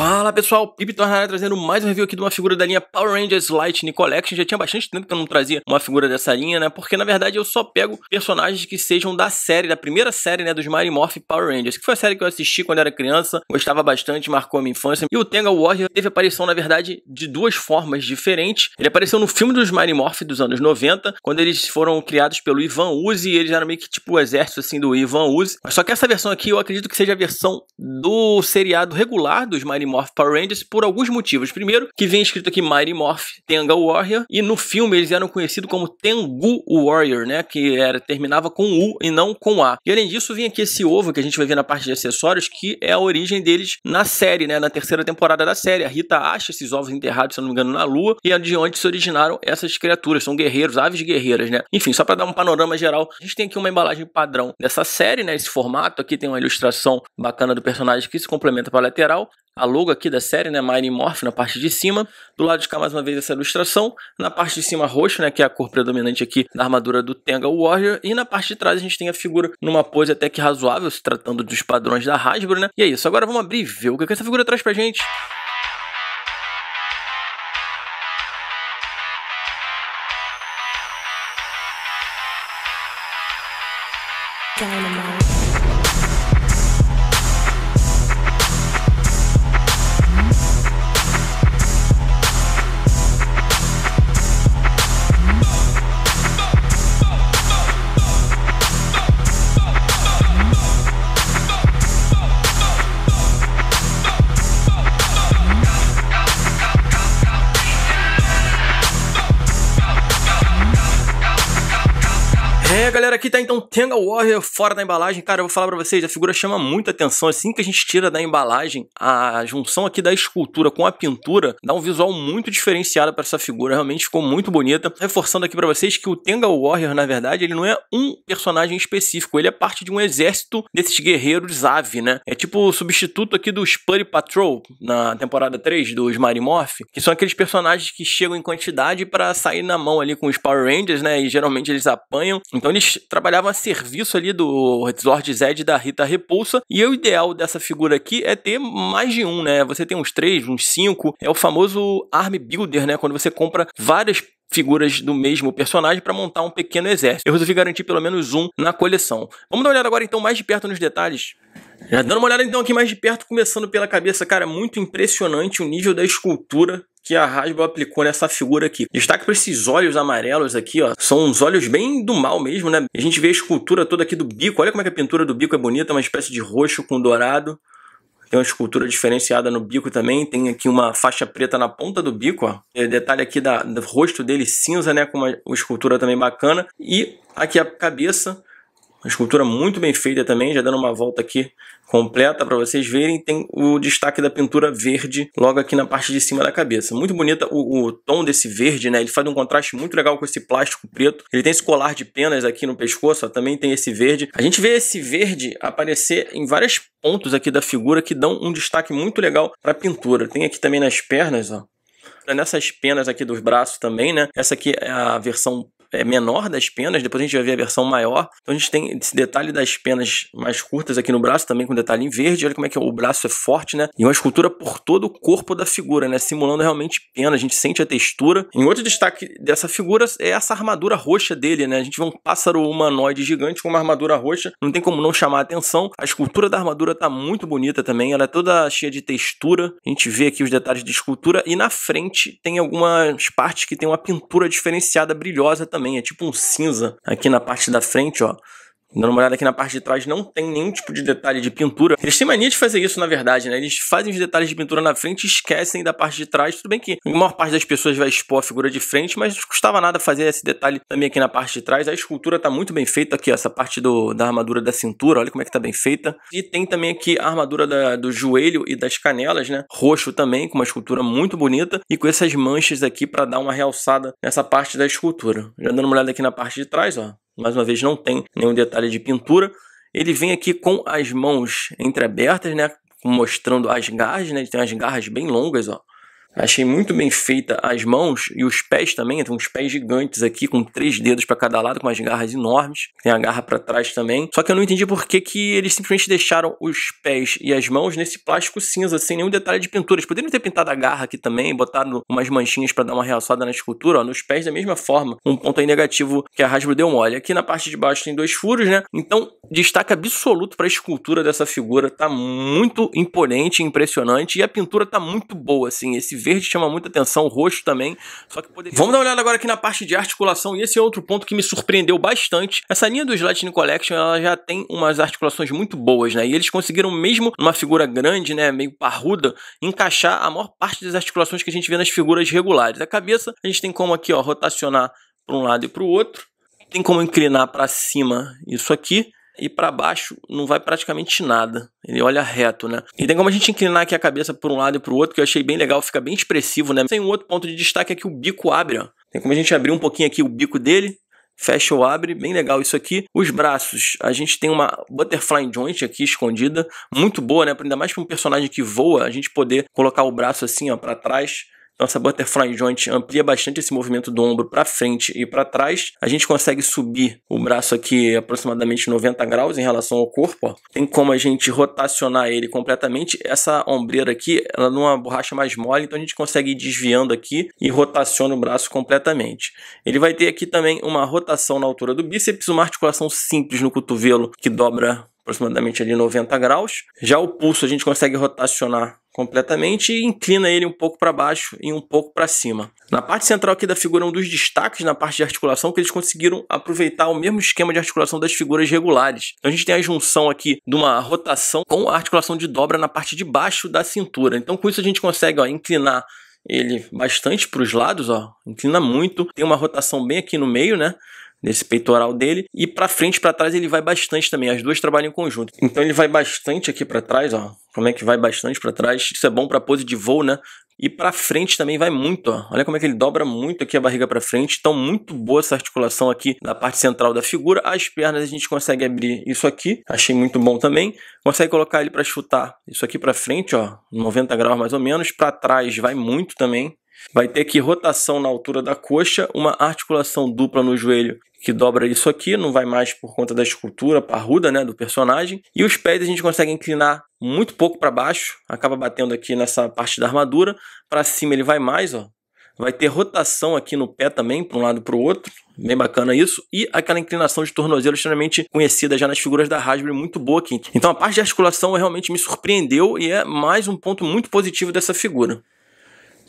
Fala pessoal, Pipe Tornara trazendo mais um review aqui de uma figura da linha Power Rangers Lightning Collection. Já tinha bastante tempo que eu não trazia uma figura dessa linha, né? Porque na verdade eu só pego personagens que sejam da série, da primeira série, né? Dos Marimorph Power Rangers, que foi a série que eu assisti quando era criança, gostava bastante, marcou a minha infância. E o Tenga Warrior teve aparição, na verdade, de duas formas diferentes. Ele apareceu no filme dos Marimorph dos anos 90, quando eles foram criados pelo Ivan Uzi, e eles eram meio que tipo o exército assim do Ivan Uzi. Mas só que essa versão aqui eu acredito que seja a versão do seriado regular dos Marimorph Morph Power Rangers por alguns motivos. Primeiro, que vem escrito aqui Mighty Morph Tenga Warrior, e no filme eles eram conhecidos como Tengu Warrior, né? Que era, terminava com U e não com A. E além disso, vem aqui esse ovo que a gente vai ver na parte de acessórios, que é a origem deles na série, né? Na terceira temporada da série. A Rita acha esses ovos enterrados, se não me engano, na Lua, e é de onde se originaram essas criaturas. São guerreiros, aves guerreiras, né? Enfim, só para dar um panorama geral, a gente tem aqui uma embalagem padrão dessa série, né? Esse formato aqui tem uma ilustração bacana do personagem que se complementa para a lateral. A logo aqui da série, né, Mighty Morph na parte de cima. Do lado de cá, mais uma vez, essa ilustração. Na parte de cima, roxo, né, que é a cor predominante aqui da armadura do Tenga Warrior. E na parte de trás, a gente tem a figura numa pose até que razoável, se tratando dos padrões da Hasbro, né? E é isso. Agora vamos abrir e ver o que, é que essa figura traz pra gente. Música É, galera, aqui tá então Tenga Warrior fora da embalagem. Cara, eu vou falar pra vocês, a figura chama muita atenção. Assim que a gente tira da embalagem, a junção aqui da escultura com a pintura dá um visual muito diferenciado para essa figura. Realmente ficou muito bonita. Reforçando aqui para vocês que o Tenga Warrior, na verdade, ele não é um personagem específico. Ele é parte de um exército desses guerreiros ave, né? É tipo o substituto aqui do Spuddy Patrol, na temporada 3 dos Marimorph, que são aqueles personagens que chegam em quantidade para sair na mão ali com os Power Rangers, né? E geralmente eles apanham. Então eles trabalhavam a serviço ali do Lord Zed da Rita Repulsa. E o ideal dessa figura aqui é ter mais de um, né? Você tem uns três, uns cinco. É o famoso Army Builder, né? Quando você compra várias figuras do mesmo personagem para montar um pequeno exército. Eu resolvi garantir pelo menos um na coleção. Vamos dar uma olhada agora então mais de perto nos detalhes é, dando uma olhada então aqui mais de perto, começando pela cabeça, cara, muito impressionante o nível da escultura que a Hasbro aplicou nessa figura aqui. Destaque para esses olhos amarelos aqui, ó. São uns olhos bem do mal mesmo, né? A gente vê a escultura toda aqui do bico. Olha como é que a pintura do bico é bonita, uma espécie de roxo com dourado. Tem uma escultura diferenciada no bico também. Tem aqui uma faixa preta na ponta do bico, ó. E é, detalhe aqui da, do rosto dele cinza, né? Com uma escultura também bacana. E aqui a cabeça uma escultura muito bem feita também, já dando uma volta aqui completa para vocês verem. Tem o destaque da pintura verde logo aqui na parte de cima da cabeça. Muito bonita o, o, tom desse verde, né? Ele faz um contraste muito legal com esse plástico preto. Ele tem esse colar de penas aqui no pescoço, ó, também tem esse verde. A gente vê esse verde aparecer em vários pontos aqui da figura que dão um destaque muito legal para a pintura. Tem aqui também nas pernas, ó nessas penas aqui dos braços também, né? Essa aqui é a versão é menor das penas, depois a gente vai ver a versão maior. Então a gente tem esse detalhe das penas mais curtas aqui no braço, também com detalhe em verde. Olha como é que é, o braço é forte, né? E uma escultura por todo o corpo da figura, né? Simulando realmente pena, a gente sente a textura. em outro destaque dessa figura é essa armadura roxa dele, né? A gente vê um pássaro humanoide gigante com uma armadura roxa, não tem como não chamar a atenção. A escultura da armadura tá muito bonita também, ela é toda cheia de textura. A gente vê aqui os detalhes de escultura e na frente tem algumas partes que tem uma pintura diferenciada, brilhosa também também, é tipo um cinza aqui na parte da frente, ó. Dando uma olhada aqui na parte de trás, não tem nenhum tipo de detalhe de pintura. Eles têm mania de fazer isso, na verdade, né? Eles fazem os detalhes de pintura na frente e esquecem da parte de trás. Tudo bem que a maior parte das pessoas vai expor a figura de frente, mas não custava nada fazer esse detalhe também aqui na parte de trás. A escultura está muito bem feita aqui, ó, essa parte do, da armadura da cintura, olha como é que tá bem feita. E tem também aqui a armadura da, do joelho e das canelas, né? Roxo também, com uma escultura muito bonita e com essas manchas aqui para dar uma realçada nessa parte da escultura. Já dando uma olhada aqui na parte de trás, ó mais uma vez não tem nenhum detalhe de pintura. Ele vem aqui com as mãos entreabertas, né? Mostrando as garras, né? Ele tem as garras bem longas, ó. Achei muito bem feita as mãos e os pés também. Tem uns pés gigantes aqui com três dedos para cada lado, com umas garras enormes. Tem a garra para trás também. Só que eu não entendi por que, que eles simplesmente deixaram os pés e as mãos nesse plástico cinza, sem nenhum detalhe de pintura. Eles poderiam ter pintado a garra aqui também, botado umas manchinhas para dar uma realçada na escultura. Ó, nos pés, da mesma forma, um ponto aí negativo que a Hasbro deu mole. Aqui na parte de baixo tem dois furos, né? Então, destaque absoluto para a escultura dessa figura. Tá muito imponente, impressionante e a pintura tá muito boa, assim. Esse verde chama muita atenção, o roxo também. Só que poderia... Vamos dar uma olhada agora aqui na parte de articulação, e esse é outro ponto que me surpreendeu bastante. Essa linha do Lightning Collection, ela já tem umas articulações muito boas, né? E eles conseguiram mesmo uma figura grande, né, meio parruda, encaixar a maior parte das articulações que a gente vê nas figuras regulares. A cabeça, a gente tem como aqui, ó, rotacionar para um lado e para o outro. Tem como inclinar para cima isso aqui e para baixo não vai praticamente nada. Ele olha reto, né? E tem como a gente inclinar aqui a cabeça para um lado e para o outro, que eu achei bem legal, fica bem expressivo, né? Tem um outro ponto de destaque é que o bico abre, ó. Tem como a gente abrir um pouquinho aqui o bico dele, fecha ou abre, bem legal isso aqui. Os braços, a gente tem uma butterfly joint aqui escondida, muito boa, né? Ainda mais para um personagem que voa, a gente poder colocar o braço assim, ó, para trás nossa essa butterfly joint amplia bastante esse movimento do ombro para frente e para trás. A gente consegue subir o braço aqui aproximadamente 90 graus em relação ao corpo. Ó. Tem como a gente rotacionar ele completamente. Essa ombreira aqui, ela é numa borracha mais mole, então a gente consegue ir desviando aqui e rotaciona o braço completamente. Ele vai ter aqui também uma rotação na altura do bíceps, uma articulação simples no cotovelo que dobra aproximadamente ali 90 graus. Já o pulso a gente consegue rotacionar completamente e inclina ele um pouco para baixo e um pouco para cima. Na parte central aqui da figura, um dos destaques na parte de articulação que eles conseguiram aproveitar o mesmo esquema de articulação das figuras regulares. Então a gente tem a junção aqui de uma rotação com a articulação de dobra na parte de baixo da cintura. Então com isso a gente consegue ó, inclinar ele bastante para os lados, ó, inclina muito, tem uma rotação bem aqui no meio, né? nesse peitoral dele e para frente para trás ele vai bastante também. As duas trabalham em conjunto. Então ele vai bastante aqui para trás, ó. Como é que vai bastante para trás? Isso é bom para pose de voo, né? E para frente também vai muito, ó. Olha como é que ele dobra muito aqui a barriga para frente. Então muito boa essa articulação aqui na parte central da figura. As pernas a gente consegue abrir isso aqui. Achei muito bom também. Consegue colocar ele para chutar isso aqui para frente, ó, 90 graus mais ou menos. Para trás vai muito também. Vai ter aqui rotação na altura da coxa, uma articulação dupla no joelho que dobra isso aqui, não vai mais por conta da escultura parruda, né, do personagem. E os pés a gente consegue inclinar muito pouco para baixo, acaba batendo aqui nessa parte da armadura. Para cima ele vai mais, ó. Vai ter rotação aqui no pé também, para um lado para o outro. Bem bacana isso. E aquela inclinação de tornozelo extremamente conhecida já nas figuras da Hasbro, muito boa aqui. Então a parte de articulação realmente me surpreendeu e é mais um ponto muito positivo dessa figura.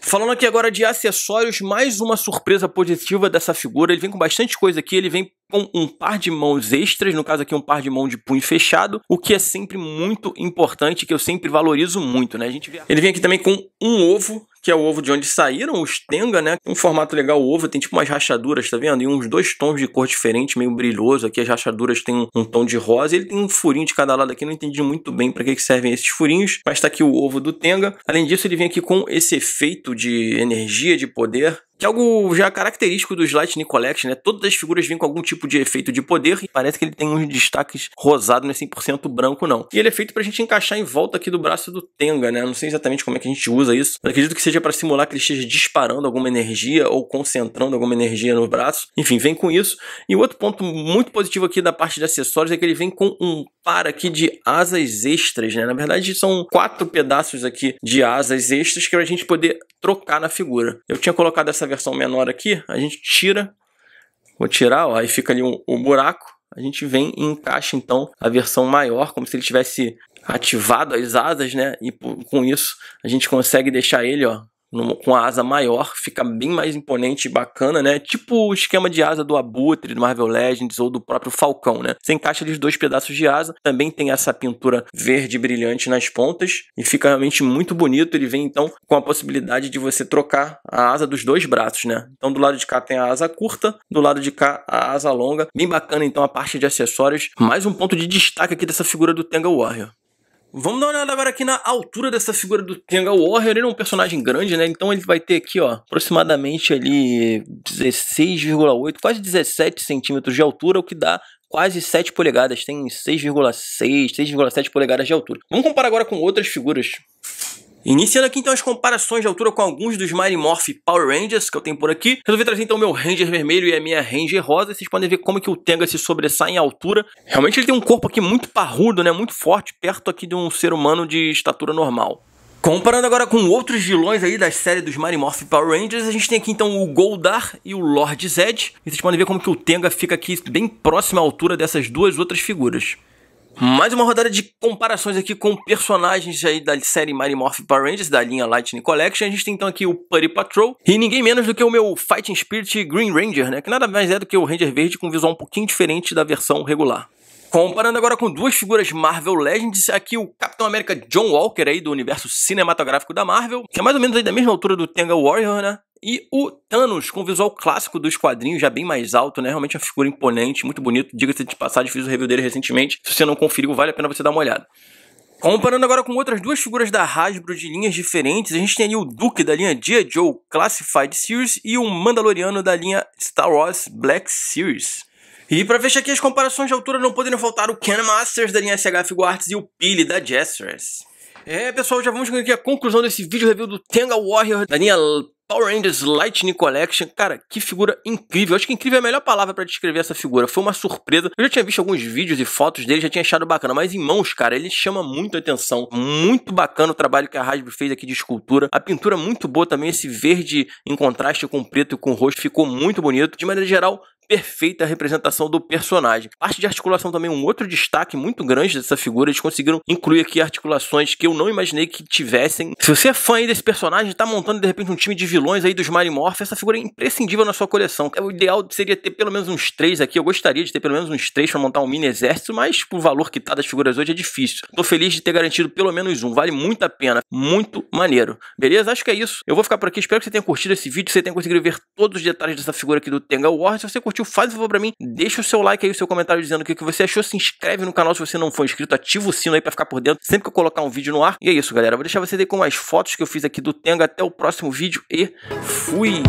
Falando aqui agora de acessórios, mais uma surpresa positiva dessa figura. Ele vem com bastante coisa aqui, ele vem com um par de mãos extras, no caso aqui um par de mão de punho fechado, o que é sempre muito importante, que eu sempre valorizo muito, né? A gente vê... Ele vem aqui também com um ovo, que é o ovo de onde saíram os tenga, né? Um formato legal o ovo, tem tipo umas rachaduras, tá vendo? E uns dois tons de cor diferente, meio brilhoso. Aqui as rachaduras tem um, um tom de rosa. Ele tem um furinho de cada lado aqui, não entendi muito bem para que, que servem esses furinhos, mas tá aqui o ovo do tenga. Além disso, ele vem aqui com esse efeito de energia, de poder, que é algo já característico dos Lightning Collection, né? Todas as figuras vêm com algum tipo de efeito de poder e parece que ele tem uns destaques rosados, não é 100% branco não. E ele é feito pra gente encaixar em volta aqui do braço do Tenga, né? Não sei exatamente como é que a gente usa isso, mas acredito que seja para simular que ele esteja disparando alguma energia ou concentrando alguma energia no braço. Enfim, vem com isso. E outro ponto muito positivo aqui da parte de acessórios é que ele vem com um par aqui de asas extras, né? Na verdade, são quatro pedaços aqui de asas extras que é a gente poder trocar na figura. Eu tinha colocado essa versão menor aqui, a gente tira, vou tirar, ó, aí fica ali o um, um buraco, a gente vem e encaixa então a versão maior, como se ele tivesse ativado as asas, né? E com isso a gente consegue deixar ele, ó, com a asa maior, fica bem mais imponente e bacana, né? Tipo o esquema de asa do Abutre, do Marvel Legends ou do próprio Falcão, né? Você encaixa ali os dois pedaços de asa, também tem essa pintura verde brilhante nas pontas e fica realmente muito bonito. Ele vem então com a possibilidade de você trocar a asa dos dois braços, né? Então do lado de cá tem a asa curta, do lado de cá a asa longa. Bem bacana então a parte de acessórios. Mais um ponto de destaque aqui dessa figura do Tenga Warrior. Vamos dar uma olhada agora aqui na altura dessa figura do Tenga Warrior. Ele é um personagem grande, né? Então ele vai ter aqui, ó, aproximadamente ali 16,8, quase 17 centímetros de altura, o que dá quase 7 polegadas. Tem 6,6, 6,7 polegadas de altura. Vamos comparar agora com outras figuras. Iniciando aqui então as comparações de altura com alguns dos Mighty Morph Power Rangers que eu tenho por aqui, resolvi trazer então o meu Ranger vermelho e a minha Ranger rosa, vocês podem ver como que o Tenga se sobressai em altura. Realmente ele tem um corpo aqui muito parrudo, né, muito forte, perto aqui de um ser humano de estatura normal. Comparando agora com outros vilões aí da série dos Morph Power Rangers, a gente tem aqui então o Goldar e o Lord Zed. E vocês podem ver como que o Tenga fica aqui bem próximo à altura dessas duas outras figuras. Mais uma rodada de comparações aqui com personagens aí da série Mighty Morphin Power Rangers, da linha Lightning Collection. A gente tem então aqui o Putty Patrol e ninguém menos do que o meu Fighting Spirit Green Ranger, né? Que nada mais é do que o Ranger Verde com um visual um pouquinho diferente da versão regular. Comparando agora com duas figuras Marvel Legends, aqui o Capitão América John Walker aí do universo cinematográfico da Marvel, que é mais ou menos aí da mesma altura do Tenga Warrior, né? E o Thanos, com o visual clássico dos quadrinhos, já bem mais alto, né? Realmente uma figura imponente, muito bonito. Diga-se de passagem, fiz o review dele recentemente. Se você não conferiu, vale a pena você dar uma olhada. Comparando agora com outras duas figuras da Hasbro de linhas diferentes, a gente tem ali o Duke da linha G.I. Joe Classified Series e o Mandaloriano da linha Star Wars Black Series. E para fechar aqui as comparações de altura, não poderiam faltar o Ken Masters da linha SH Figuarts e o Pili da Jesters. É, pessoal, já vamos chegando aqui a conclusão desse vídeo review do Tenga Warrior da linha Power Rangers Lightning Collection. Cara, que figura incrível. Acho que incrível é a melhor palavra para descrever essa figura. Foi uma surpresa. Eu já tinha visto alguns vídeos e fotos dele, já tinha achado bacana, mas em mãos, cara, ele chama muito atenção. Muito bacana o trabalho que a Hasbro fez aqui de escultura. A pintura é muito boa também, esse verde em contraste com o preto e com o rosto ficou muito bonito. De maneira geral, perfeita representação do personagem. Parte de articulação também, um outro destaque muito grande dessa figura, eles conseguiram incluir aqui articulações que eu não imaginei que tivessem. Se você é fã aí desse personagem, tá montando de repente um time de vilões aí dos Marimorph, essa figura é imprescindível na sua coleção. É, o ideal seria ter pelo menos uns três aqui, eu gostaria de ter pelo menos uns três para montar um mini exército, mas pro valor que tá das figuras hoje é difícil. Tô feliz de ter garantido pelo menos um, vale muito a pena, muito maneiro. Beleza? Acho que é isso. Eu vou ficar por aqui, espero que você tenha curtido esse vídeo, que você tenha conseguido ver todos os detalhes dessa figura aqui do Tenga War. Se você curtiu faz o um favor pra mim, deixa o seu like aí, o seu comentário dizendo o que você achou, se inscreve no canal se você não for inscrito, ativa o sino aí pra ficar por dentro sempre que eu colocar um vídeo no ar. E é isso, galera. vou deixar vocês aí com mais fotos que eu fiz aqui do Tenga. Até o próximo vídeo e fui!